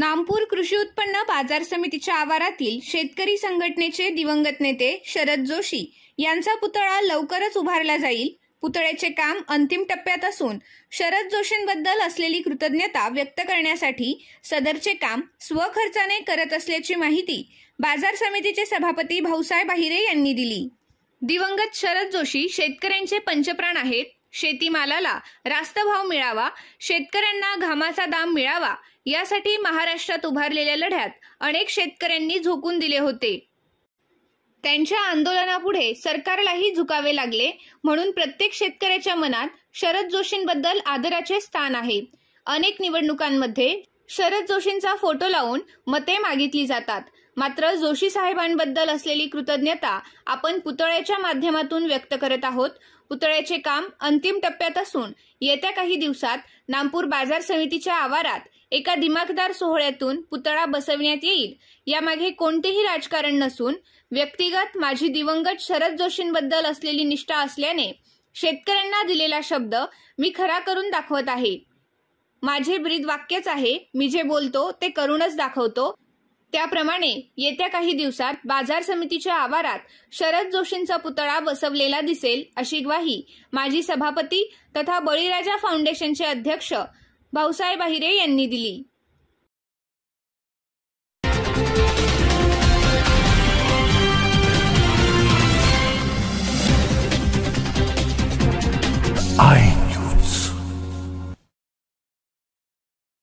नामपूर कृषी उत्पन्न बाजार समितीच्या आवारातील शेतकरी संघटनेचे दिवंगत नेते शरद जोशी यांचा पुतळा लवकरच उभारला जाईल पुतळ्याचे काम अंतिम टप्प्यात असून शरद जोशींबद्दल असलेली कृतज्ञता व्यक्त करण्यासाठी सदरचे काम स्वखर्चाने करत असल्याची माहिती बाजार समितीचे सभापती भाऊसाहेब अहिरे यांनी दिली दिवंगत शरद जोशी शेतकऱ्यांचे पंचप्राण आहेत शेतीमालाला रास्त भाव मिळावा शेतकऱ्यांना घामाचा दाम मिळावा यासाठी महाराष्ट्रात उभारलेल्या लढ्यात अनेक शेतकऱ्यांनी झोकून दिले होते त्यांच्या आंदोलनापुढे सरकारलाही झुकावे लागले म्हणून प्रत्येक शेतकऱ्याच्या मनात शरद जोशींबद्दल आदराचे स्थान आहे अनेक निवडणुकांमध्ये शरद जोशींचा फोटो लावून मते मागितली जातात मात्र जोशी साहेबांबद्दल असलेली कृतज्ञता आपण पुतळ्याच्या माध्यमातून व्यक्त करत आहोत पुतळ्याचे काम अंतिम टप्प्यात असून येत्या काही दिवसात नामपूर बाजार समितीच्या आवारात एका दिमाखदार सोहळ्यातून पुतळा बसविण्यात येईल यामागे कोणतेही राजकारण नसून व्यक्तिगत माझी दिवंगत शरद जोशींबद्दल असलेली निष्ठा असल्याने शेतकऱ्यांना दिलेला शब्द मी खरा करून दाखवत आहे माझे ब्रीद वाक्यच आहे मी जे बोलतो ते करूनच दाखवतो त्याप्रमाणे येत्या काही दिवसात बाजार समितीच्या आवारात शरद जोशींचा पुतळा बसवलेला दिसेल अशी ग्वाही माजी सभापती तथा बळीराजा फाउंडेशनचे अध्यक्ष भाऊसाहेब अहिरे यांनी दिली